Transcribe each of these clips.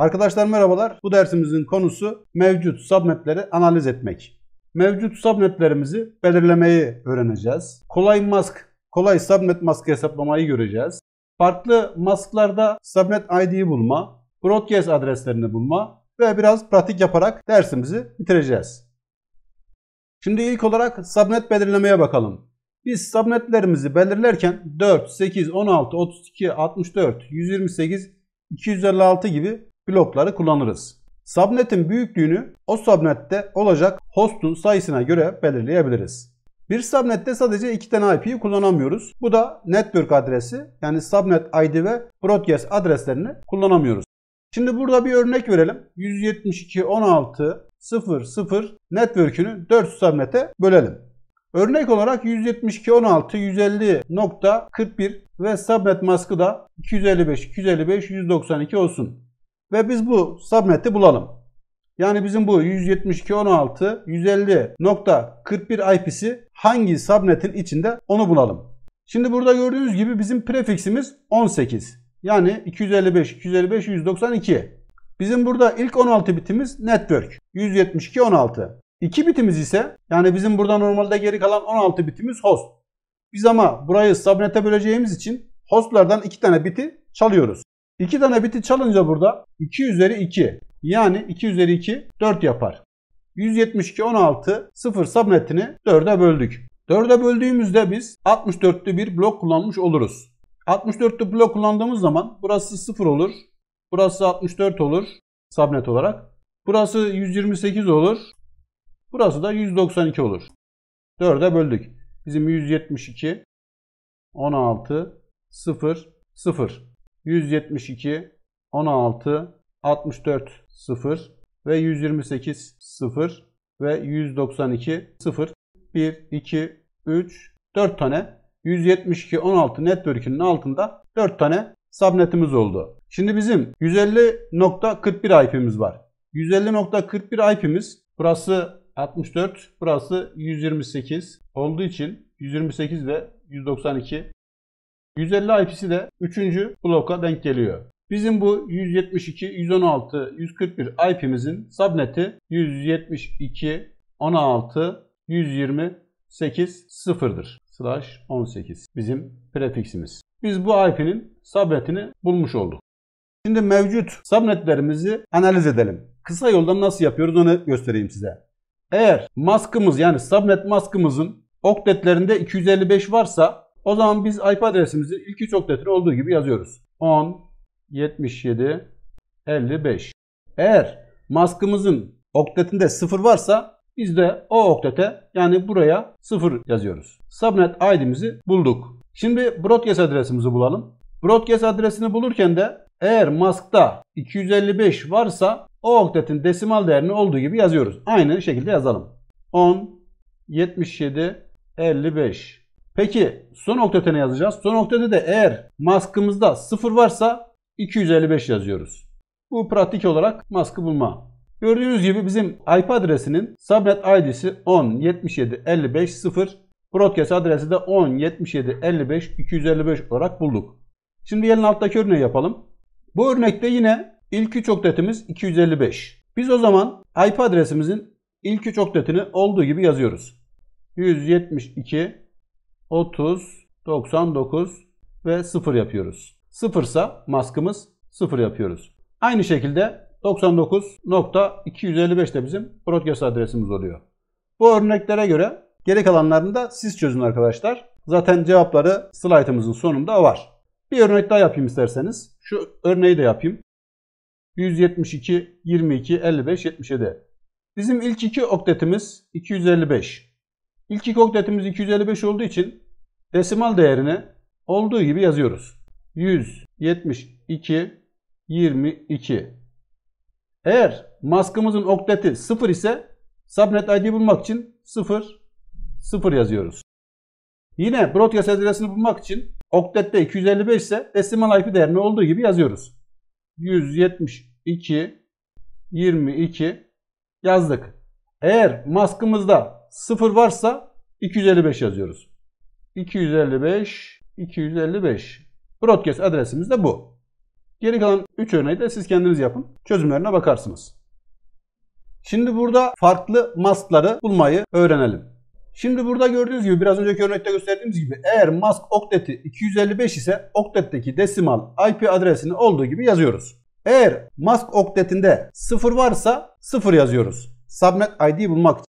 Arkadaşlar merhabalar. Bu dersimizin konusu mevcut subnetleri analiz etmek. Mevcut subnetlerimizi belirlemeyi öğreneceğiz. Kolay mask, kolay subnet mask hesaplamayı göreceğiz. Farklı masklarda subnet ID'yi bulma, broadcast adreslerini bulma ve biraz pratik yaparak dersimizi bitireceğiz. Şimdi ilk olarak subnet belirlemeye bakalım. Biz subnetlerimizi belirlerken 4, 8, 16, 32, 64, 128, 256 gibi blokları kullanırız. Subnet'in büyüklüğünü o subnet'te olacak host'un sayısına göre belirleyebiliriz. Bir subnet'te sadece iki tane IP'yi kullanamıyoruz. Bu da network adresi yani subnet ID ve broadcast adreslerini kullanamıyoruz. Şimdi burada bir örnek verelim. 172.16.0.0 network'ünü 4 subnet'e bölelim. Örnek olarak 172.16.150.41 ve subnet maskı da 255.255.192 olsun. Ve biz bu subnet'i bulalım. Yani bizim bu 172.16.150.41 IP'si hangi subnet'in içinde onu bulalım. Şimdi burada gördüğünüz gibi bizim prefiksimiz 18. Yani 255, 255, 192. Bizim burada ilk 16 bitimiz network. 172, 16. 2 bitimiz ise yani bizim burada normalde geri kalan 16 bitimiz host. Biz ama burayı subnet'e böleceğimiz için hostlardan iki tane biti çalıyoruz. 2 tane biti çalınca burada 2 üzeri 2 yani 2 üzeri 2 4 yapar. 172 16 0 subnetini 4'e böldük. 4'e böldüğümüzde biz 64'lü bir blok kullanmış oluruz. 64'lü blok kullandığımız zaman burası 0 olur. Burası 64 olur subnet olarak. Burası 128 olur. Burası da 192 olur. 4'e böldük. Bizim 172 16 0 0 172 16 64 0 ve 128 0 ve 192 0 1 2 3 4 tane 172 16 network'ünün altında 4 tane subnetimiz oldu. Şimdi bizim 150.41 IP'miz var. 150.41 IP'miz burası 64, burası 128 olduğu için 128 ve 192 150 IP'si de 3. bloka denk geliyor. Bizim bu 172, 116, 141 IP'mizin subneti 172, 16, 128, 0'dır. Slash 18 bizim prefiksimiz. Biz bu IP'nin subnetini bulmuş olduk. Şimdi mevcut subnetlerimizi analiz edelim. Kısa yoldan nasıl yapıyoruz onu göstereyim size. Eğer maskımız yani subnet maskımızın oktetlerinde 255 varsa o zaman biz IP adresimizi ilk 3 oktetini olduğu gibi yazıyoruz. 10, 77, 55. Eğer maskımızın oktetinde 0 varsa biz de o oktete yani buraya 0 yazıyoruz. Subnet ID'mizi bulduk. Şimdi broadcast adresimizi bulalım. Broadcast adresini bulurken de eğer maskta 255 varsa o oktetin desimal değerini olduğu gibi yazıyoruz. Aynı şekilde yazalım. 10, 77, 55. Peki son oktete yazacağız? Son oktete de eğer maskımızda 0 varsa 255 yazıyoruz. Bu pratik olarak maskı bulma. Gördüğünüz gibi bizim IP adresinin subnet ID'si 10.77.55.0 broadcast adresi de 10.77.55.255 olarak bulduk. Şimdi gelin alttaki örneği yapalım. Bu örnekte yine ilk 3 oktetimiz 255. Biz o zaman IP adresimizin ilk 3 oktetini olduğu gibi yazıyoruz. 172 30, 99 ve 0 yapıyoruz. 0 ise maskımız 0 yapıyoruz. Aynı şekilde 99.255 de bizim broadcast adresimiz oluyor. Bu örneklere göre geri kalanlarını da siz çözün arkadaşlar. Zaten cevapları slaytımızın sonunda var. Bir örnek daha yapayım isterseniz. Şu örneği de yapayım. 172, 22, 55, 77. Bizim ilk iki oktetimiz 255. İlk iki oktetimiz 255 olduğu için desimal değerini olduğu gibi yazıyoruz. 172 22. Eğer maskımızın okteti 0 ise subnet ID bulmak için 0 0 yazıyoruz. Yine broadcast adresini bulmak için oktette 255 ise desimal IP değerini olduğu gibi yazıyoruz. 172 22 yazdık. Eğer maskımızda 0 varsa 255 yazıyoruz. 255, 255. Broadcast adresimiz de bu. Geri kalan 3 örneği de siz kendiniz yapın. Çözümlerine bakarsınız. Şimdi burada farklı maskları bulmayı öğrenelim. Şimdi burada gördüğünüz gibi biraz önceki örnekte gösterdiğimiz gibi eğer mask okteti 255 ise oktetteki desimal IP adresini olduğu gibi yazıyoruz. Eğer mask oktetinde 0 varsa 0 yazıyoruz. Subnet ID bulmak için.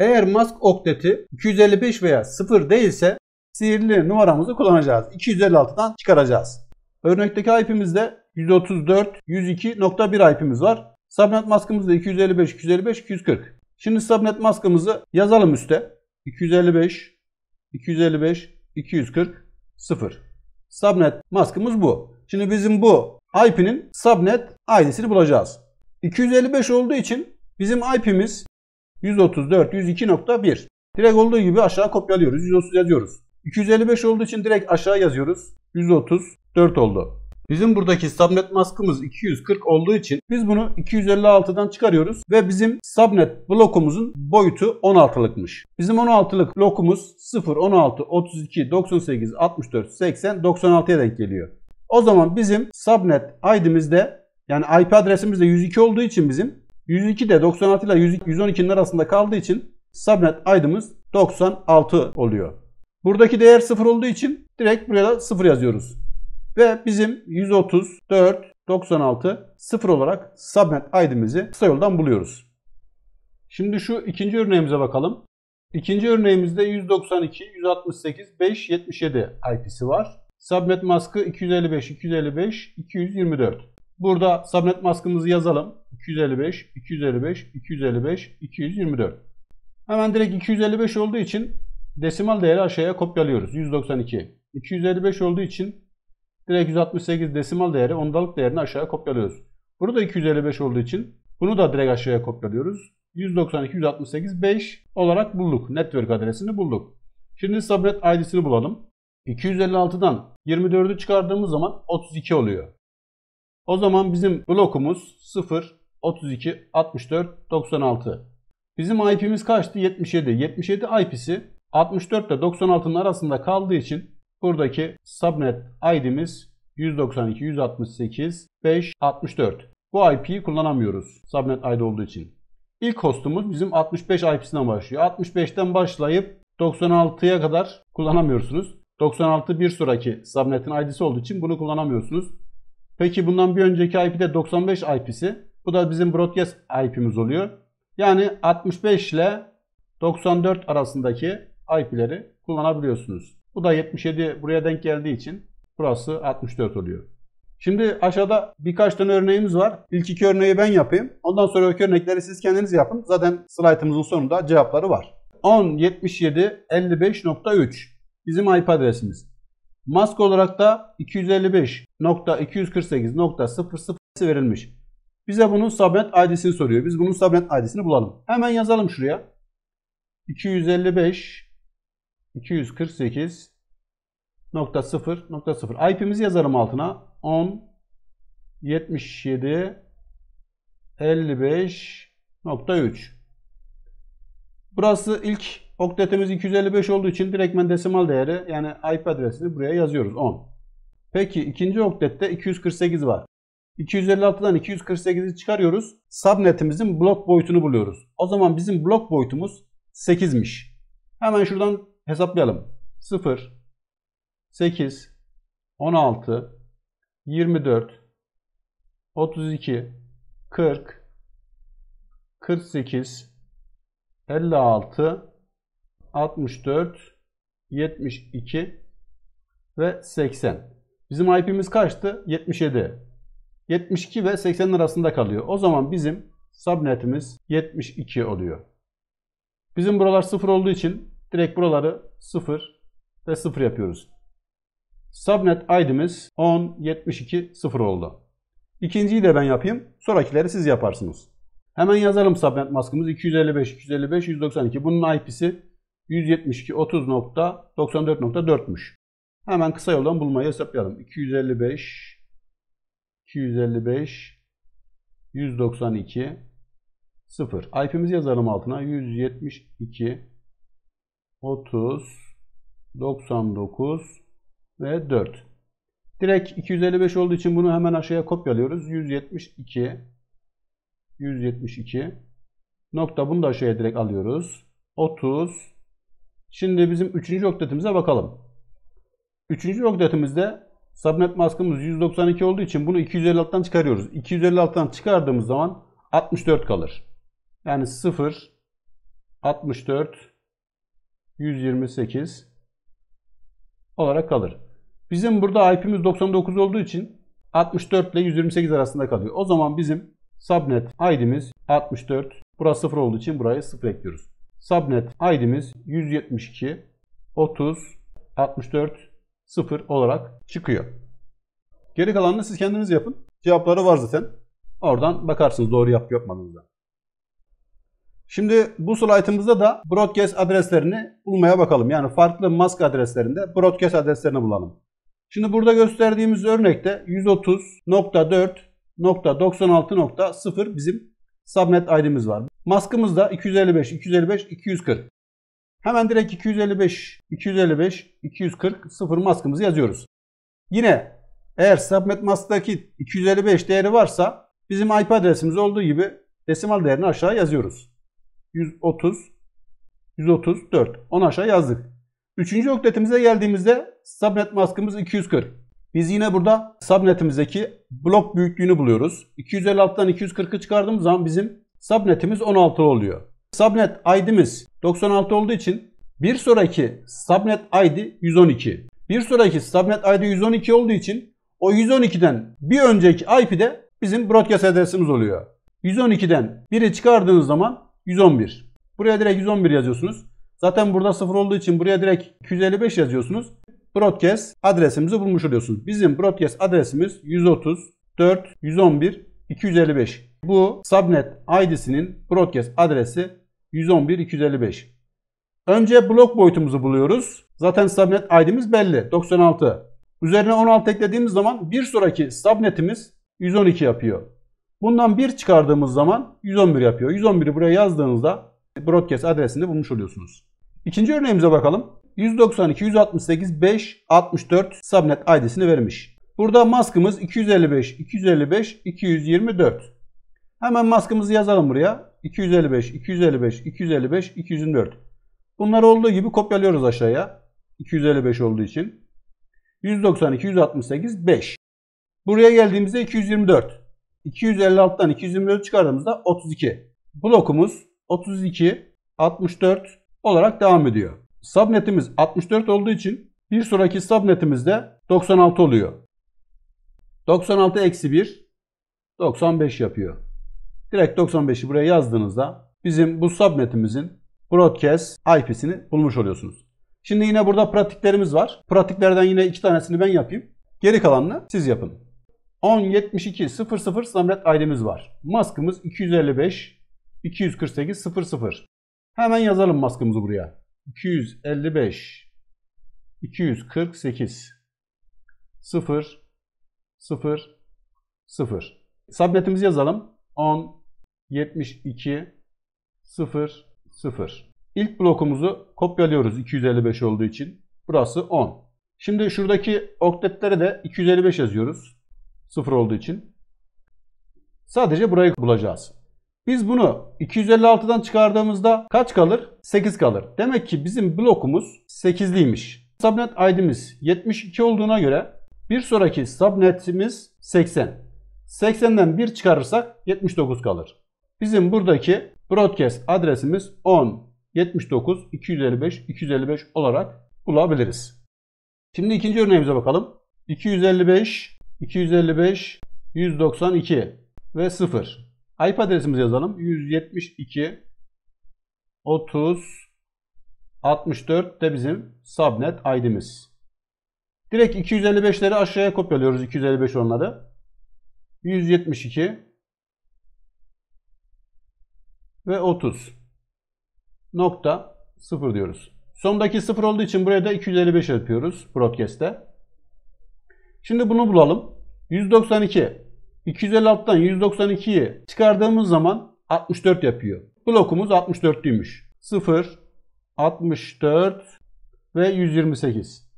Eğer mask okteti 255 veya 0 değilse sihirli numaramızı kullanacağız. 256'dan çıkaracağız. Örnekteki IP'mizde 134.102.1 IP'miz var. Subnet maskımızda 255 255 240. Şimdi subnet maskımızı yazalım üste. 255 255 240 0. Subnet maskımız bu. Şimdi bizim bu IP'nin subnet ID'sini bulacağız. 255 olduğu için bizim IP'miz 134 102.1. Direkt olduğu gibi aşağı kopyalıyoruz. 130 yazıyoruz. 255 olduğu için direkt aşağı yazıyoruz. 134 oldu. Bizim buradaki subnet maskımız 240 olduğu için biz bunu 256'dan çıkarıyoruz ve bizim subnet blokumuzun boyutu 16'lıkmış. Bizim 16'lık blokumuz 0, 16, 32, 98, 64, 80, 96'ya denk geliyor. O zaman bizim subnet ID'miz yani IP adresimizde 102 olduğu için bizim 102 de 96 ile 112'nin arasında kaldığı için subnet aydımız 96 oluyor. Buradaki değer 0 olduğu için direkt buraya da 0 yazıyoruz. Ve bizim 134 96 0 olarak subnet aydımızı kısa yoldan buluyoruz. Şimdi şu ikinci örneğimize bakalım. İkinci örneğimizde 192 168 5 77 IP'si var. Subnet maskı 255 255 224. Burada subnet maskımızı yazalım. 255, 255, 255, 224. Hemen direkt 255 olduğu için desimal değeri aşağıya kopyalıyoruz. 192. 255 olduğu için direkt 168 desimal değeri ondalık değerini aşağıya kopyalıyoruz. Bunu da 255 olduğu için bunu da direkt aşağıya kopyalıyoruz. 192, 168, 5 olarak bulduk. Network adresini bulduk. Şimdi subnet ID'sini bulalım. 256'dan 24'ü çıkardığımız zaman 32 oluyor. O zaman bizim blokumuz 0, 32, 64, 96. Bizim IP'miz kaçtı? 77. 77 IP'si 64 ile 96'nın arasında kaldığı için buradaki subnet ID'miz 192, 168, 5, 64. Bu IP'yi kullanamıyoruz subnet ID olduğu için. İlk hostumuz bizim 65 IP'sinden başlıyor. 65'ten başlayıp 96'ya kadar kullanamıyorsunuz. 96 bir sonraki subnet'in ID'si olduğu için bunu kullanamıyorsunuz. Peki bundan bir önceki IP'de 95 IP'si. Bu da bizim broadcast IP'miz oluyor. Yani 65 ile 94 arasındaki IP'leri kullanabiliyorsunuz. Bu da 77 buraya denk geldiği için burası 64 oluyor. Şimdi aşağıda birkaç tane örneğimiz var. İlk iki örneği ben yapayım. Ondan sonra örnekleri siz kendiniz yapın. Zaten slaytımızın sonunda cevapları var. 10.77.55.3 bizim IP adresimiz. Mask olarak da 255.248.00 verilmiş. Bize bunun subnet adresini soruyor. Biz bunun subnet adresini bulalım. Hemen yazalım şuraya. 255 248 nokta 0 nokta 0. IP'mizi yazalım altına. 10 77 55 nokta 3. Burası ilk oktetimiz 255 olduğu için direktmen desimal değeri yani IP adresini buraya yazıyoruz 10. Peki ikinci oktette 248 var. 256'dan 248'i çıkarıyoruz. Subnetimizin blok boyutunu buluyoruz. O zaman bizim blok boyutumuz 8'miş. Hemen şuradan hesaplayalım. 0, 8, 16, 24, 32, 40, 48, 56, 64, 72 ve 80. Bizim IP'miz kaçtı? 77. 72 ve 80 arasında kalıyor. O zaman bizim subnetimiz 72 oluyor. Bizim buralar 0 olduğu için direkt buraları 0 ve 0 yapıyoruz. Subnet ID'miz 10.72.0 oldu. İkinciyi de ben yapayım. Sonrakileri siz yaparsınız. Hemen yazalım subnet maskımız 255 255 192. Bunun IP'si 172.30.94.4'müş. Hemen kısa yoldan bulmayı hesaplayalım. 255 255 192 0. IP'mizi yazalım altına. 172 30 99 ve 4. Direkt 255 olduğu için bunu hemen aşağıya kopyalıyoruz. 172 172 nokta bunu da aşağıya direkt alıyoruz. 30 Şimdi bizim 3. oktetimize bakalım. 3. oktetimizde Subnet maskımız 192 olduğu için bunu 256'tan çıkarıyoruz. 256'tan çıkardığımız zaman 64 kalır. Yani 0, 64, 128 olarak kalır. Bizim burada IP'miz 99 olduğu için 64 ile 128 arasında kalıyor. O zaman bizim subnet ID'miz 64. Burası 0 olduğu için buraya 0 ekliyoruz. Subnet ID'miz 172, 30, 64, 0 olarak çıkıyor. Geri kalanını siz kendiniz yapın. Cevapları var zaten. Oradan bakarsınız doğru yapıp yapmadığınızda. Şimdi bu slaytımızda da broadcast adreslerini bulmaya bakalım. Yani farklı mask adreslerinde broadcast adreslerini bulalım. Şimdi burada gösterdiğimiz örnekte 130.4.96.0 bizim subnet ID'miz var. Maskımız da 255, 255, 240. Hemen direkt 255, 255, 240, 0 maskımızı yazıyoruz. Yine eğer subnet mask'taki 255 değeri varsa bizim IP adresimiz olduğu gibi desimal değerini aşağı yazıyoruz. 130, 134. Onu aşağı yazdık. Üçüncü okletimize geldiğimizde subnet maskımız 240. Biz yine burada subnetimizdeki blok büyüklüğünü buluyoruz. 256'dan 240'ı çıkardığımız zaman bizim subnetimiz 16 oluyor. Subnet ID'miz 96 olduğu için bir sonraki subnet ID 112. Bir sonraki subnet ID 112 olduğu için o 112'den bir önceki IP'de bizim broadcast adresimiz oluyor. 112'den biri çıkardığınız zaman 111. Buraya direkt 111 yazıyorsunuz. Zaten burada 0 olduğu için buraya direkt 255 yazıyorsunuz. Broadcast adresimizi bulmuş oluyorsunuz. Bizim broadcast adresimiz 130, 4, 111, 255. Bu subnet ID'sinin broadcast adresi 111.255. Önce blok boyutumuzu buluyoruz. Zaten subnet ID'miz belli 96. Üzerine 16 eklediğimiz zaman bir sonraki subnetimiz 112 yapıyor. Bundan 1 çıkardığımız zaman 111 yapıyor. 111'i buraya yazdığınızda broadcast adresini bulmuş oluyorsunuz. İkinci örneğimize bakalım. 192 168 5 64 subnet ID'sini vermiş. Burada maskımız 255 255 224. Hemen maskımızı yazalım buraya. 255, 255, 255, 204. Bunlar olduğu gibi kopyalıyoruz aşağıya. 255 olduğu için. 190, 268, 5. Buraya geldiğimizde 224. 256'dan 224 çıkardığımızda 32. Blokumuz 32, 64 olarak devam ediyor. Subnetimiz 64 olduğu için bir sonraki subnetimiz de 96 oluyor. 96 eksi 1, 95 yapıyor. Direkt 95'i buraya yazdığınızda bizim bu subnetimizin broadcast IP'sini bulmuş oluyorsunuz. Şimdi yine burada pratiklerimiz var. Pratiklerden yine iki tanesini ben yapayım. Geri kalanını siz yapın. 10.72.00 subnet ID'miz var. Maskımız 255 248 00. Hemen yazalım maskımızı buraya. 255 248 0 0 0. Subnetimizi yazalım. 10 72 0 0. İlk blokumuzu kopyalıyoruz 255 olduğu için. Burası 10. Şimdi şuradaki oktetlere de 255 yazıyoruz. 0 olduğu için. Sadece burayı bulacağız. Biz bunu 256'dan çıkardığımızda kaç kalır? 8 kalır. Demek ki bizim blokumuz 8'liymiş. Subnet ID'miz 72 olduğuna göre bir sonraki subnetimiz 80. 80'den 1 çıkarırsak 79 kalır. Bizim buradaki broadcast adresimiz 10 79 255 255 olarak bulabiliriz. Şimdi ikinci örneğimize bakalım. 255 255 192 ve 0. IP adresimizi yazalım. 172 30 64 de bizim subnet ID'miz. Direkt 255'leri aşağıya kopyalıyoruz 255 onları. 172 ve 30 nokta 0 diyoruz. Sondaki 0 olduğu için buraya da 255 yapıyoruz broadcast'te. Şimdi bunu bulalım. 192 256'dan 192'yi çıkardığımız zaman 64 yapıyor. Blokumuz 64'lüymüş. 0 64 ve 128.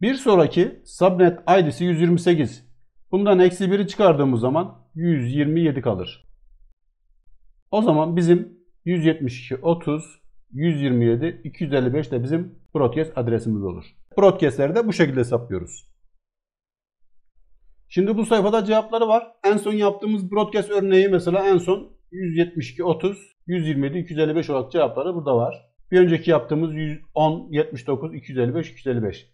Bir sonraki subnet id'si 128. Bundan eksi 1'i çıkardığımız zaman 127 kalır. O zaman bizim 172, 30, 127, 255 de bizim broadcast adresimiz olur. Broadcast'leri de bu şekilde hesaplıyoruz. Şimdi bu sayfada cevapları var. En son yaptığımız broadcast örneği mesela en son 172, 30, 127, 255 olarak cevapları burada var. Bir önceki yaptığımız 110, 79, 255, 255.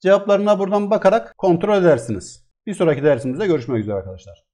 Cevaplarına buradan bakarak kontrol edersiniz. Bir sonraki dersimizde görüşmek üzere arkadaşlar.